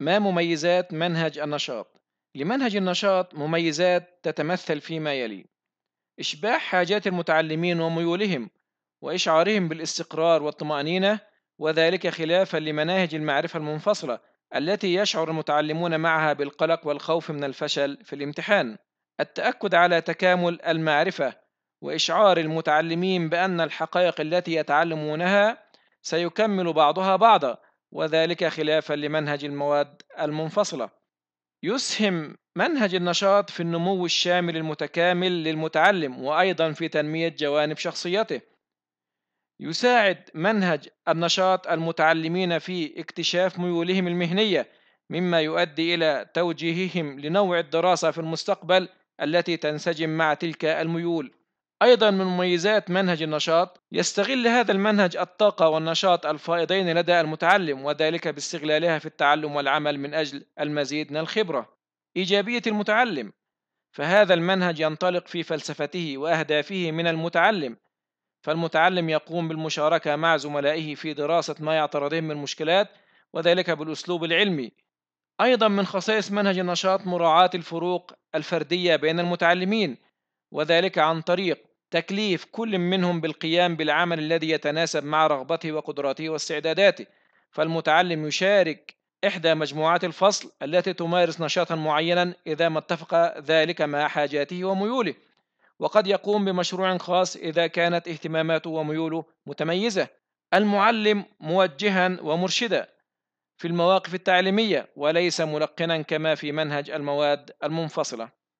ما مميزات منهج النشاط؟ لمنهج النشاط مميزات تتمثل فيما يلي: إشباع حاجات المتعلمين وميولهم، وإشعارهم بالاستقرار والطمأنينة، وذلك خلافًا لمناهج المعرفة المنفصلة التي يشعر المتعلمون معها بالقلق والخوف من الفشل في الامتحان. التأكد على تكامل المعرفة، وإشعار المتعلمين بأن الحقائق التي يتعلمونها سيكمل بعضها بعضًا. وذلك خلافا لمنهج المواد المنفصلة يسهم منهج النشاط في النمو الشامل المتكامل للمتعلم وأيضا في تنمية جوانب شخصيته يساعد منهج النشاط المتعلمين في اكتشاف ميولهم المهنية مما يؤدي إلى توجيههم لنوع الدراسة في المستقبل التي تنسجم مع تلك الميول أيضا من مميزات منهج النشاط يستغل هذا المنهج الطاقة والنشاط الفائضين لدى المتعلم وذلك باستغلالها في التعلم والعمل من أجل المزيد من الخبرة إيجابية المتعلم فهذا المنهج ينطلق في فلسفته وأهدافه من المتعلم فالمتعلم يقوم بالمشاركة مع زملائه في دراسة ما يعترضهم من مشكلات وذلك بالأسلوب العلمي أيضا من خصائص منهج النشاط مراعاة الفروق الفردية بين المتعلمين وذلك عن طريق تكليف كل منهم بالقيام بالعمل الذي يتناسب مع رغبته وقدراته واستعداداته فالمتعلم يشارك إحدى مجموعات الفصل التي تمارس نشاطا معينا إذا ما اتفق ذلك مع حاجاته وميوله وقد يقوم بمشروع خاص إذا كانت اهتماماته وميوله متميزة المعلم موجها ومرشدا في المواقف التعليمية وليس ملقنا كما في منهج المواد المنفصلة